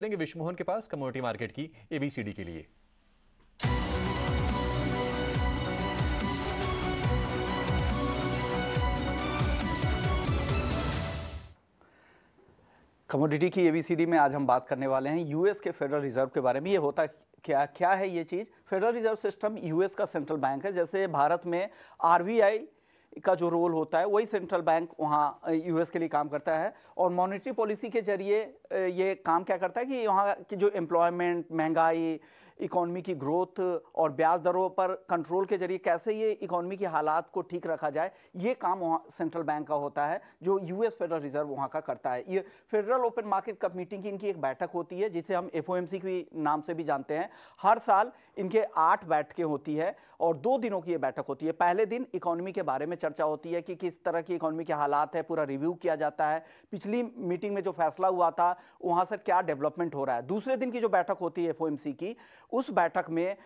करेंगे विश्वमोहन के पास कमोडिटी मार्केट की एबीसीडी के लिए कमोडिटी की एबीसीडी में आज हम बात करने वाले हैं यूएस के फेडरल रिजर्व के बारे में ये होता क्या क्या है ये चीज़ फेडरल रिजर्व सिस्टम यूएस का सेंट्रल बैंक है जैसे भारत में आरबीआई का जो रोल होता है वही सेंट्रल बैंक वहाँ यूएस के लिए काम करता है और मॉनेटरी पॉलिसी के जरिए ये काम क्या करता है कि यहाँ की जो एम्प्लॉयमेंट महंगाई इकोनॉमी की ग्रोथ और ब्याज दरों पर कंट्रोल के जरिए कैसे ये इकोनॉमी के हालात को ठीक रखा जाए ये काम वहाँ सेंट्रल बैंक का होता है जो यू फेडरल रिजर्व वहाँ का करता है ये फेडरल ओपन मार्केट कप मीटिंग की इनकी एक बैठक होती है जिसे हम एफ के नाम से भी जानते हैं हर साल इनके आठ बैठकें होती है और दो दिनों की ये बैठक होती है पहले दिन इकोनॉमी के बारे में चर्चा होती है कि किस तरह की इकोनॉमी के हालात है पूरा रिव्यू किया जाता है पिछली मीटिंग में जो फैसला हुआ था वहाँ से क्या डेवलपमेंट हो रहा है दूसरे दिन की जो बैठक होती है एफ की उस बैठक में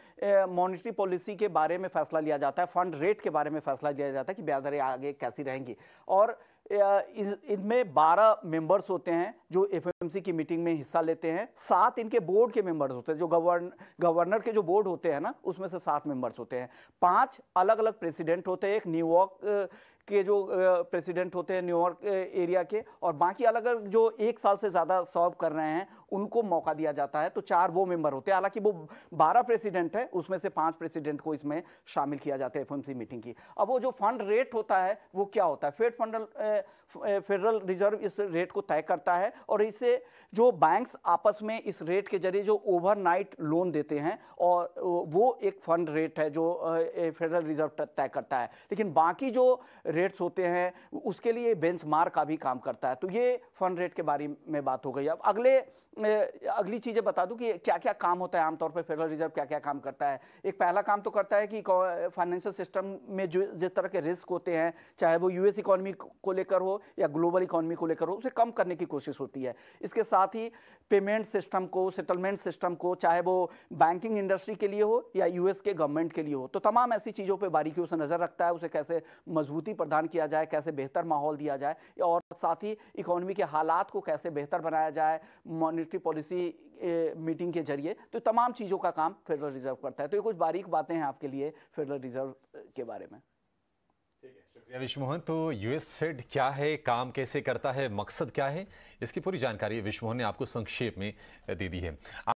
मॉनिटरी पॉलिसी के बारे में फैसला लिया जाता है फंड रेट के बारे में फैसला लिया जाता है कि ब्याज दरें आगे कैसी रहेंगी और इनमें 12 मेंबर्स होते हैं जो एफएमसी की मीटिंग में हिस्सा लेते हैं सात इनके बोर्ड के मेंबर्स होते हैं जो गवर्न गवर्नर के जो बोर्ड होते हैं ना उसमें से सात मेंबर्स होते हैं पांच अलग अलग प्रेसिडेंट होते हैं एक न्यूयॉर्क के जो प्रेसिडेंट होते हैं न्यूयॉर्क एरिया के और बाकी अलग अलग जो एक साल से ज़्यादा सर्व कर रहे हैं उनको मौका दिया जाता है तो चार वो मेंबर होते हैं हालांकि वो बारह प्रेसिडेंट है उसमें से पांच प्रेसिडेंट को इसमें शामिल किया जाता है एफ मीटिंग की अब वो जो फंड रेट होता है वो क्या होता है फेड फंडल फेडरल रिजर्व इस रेट को तय करता है और इसे जो बैंक्स आपस में इस रेट के जरिए जो ओवरनाइट लोन देते हैं और वो एक फंड रेट है जो फेडरल रिजर्व तय करता है लेकिन बाकी जो रेट रेट्स होते हैं उसके लिए बेंचमार्क का भी काम करता है तो ये फंड रेट के बारे में बात हो गई अब अगले अगली चीज़ें बता दूं कि क्या क्या काम होता है आमतौर पर फेडरल रिजर्व क्या क्या काम करता है एक पहला काम तो करता है कि फाइनेंशियल सिस्टम में जो जिस तरह के रिस्क होते हैं चाहे वो यूएस इकोनॉमी को लेकर हो या ग्लोबल इकोनॉमी को लेकर हो उसे कम करने की कोशिश होती है इसके साथ ही पेमेंट सिस्टम को सेटलमेंट सिस्टम को चाहे वो बैंकिंग इंडस्ट्री के लिए हो या यू के गवर्नमेंट के लिए हो तो तमाम ऐसी चीज़ों पर बारीकियों से नज़र रखता है उसे कैसे मजबूती प्रदान किया जाए कैसे बेहतर माहौल दिया जाए और साथ ही इकोनॉमी के हालात को कैसे बेहतर बनाया जाए मॉनिटरी पॉलिसी मीटिंग के जरिए तो तमाम चीज़ों का काम फेडरल रिजर्व करता है तो ये कुछ बारीक बातें हैं आपके लिए फेडरल रिजर्व के बारे में शुक्रिया विश्वमोहन तो यूएस फेड क्या है काम कैसे करता है मकसद क्या है इसकी पूरी जानकारी विश्वमोहन ने आपको संक्षेप में दे दी है